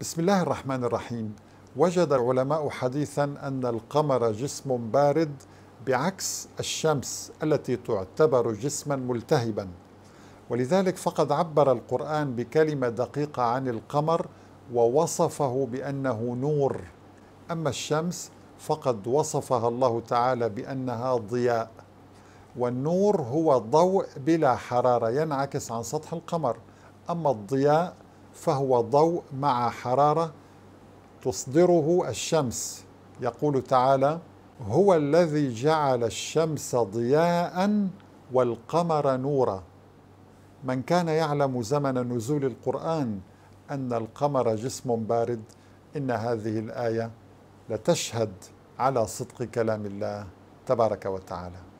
بسم الله الرحمن الرحيم وجد العلماء حديثا أن القمر جسم بارد بعكس الشمس التي تعتبر جسما ملتهبا ولذلك فقد عبر القرآن بكلمة دقيقة عن القمر ووصفه بأنه نور أما الشمس فقد وصفها الله تعالى بأنها ضياء والنور هو ضوء بلا حرارة ينعكس عن سطح القمر أما الضياء فهو ضوء مع حرارة تصدره الشمس يقول تعالى هو الذي جعل الشمس ضياء والقمر نورا من كان يعلم زمن نزول القرآن أن القمر جسم بارد إن هذه الآية لتشهد على صدق كلام الله تبارك وتعالى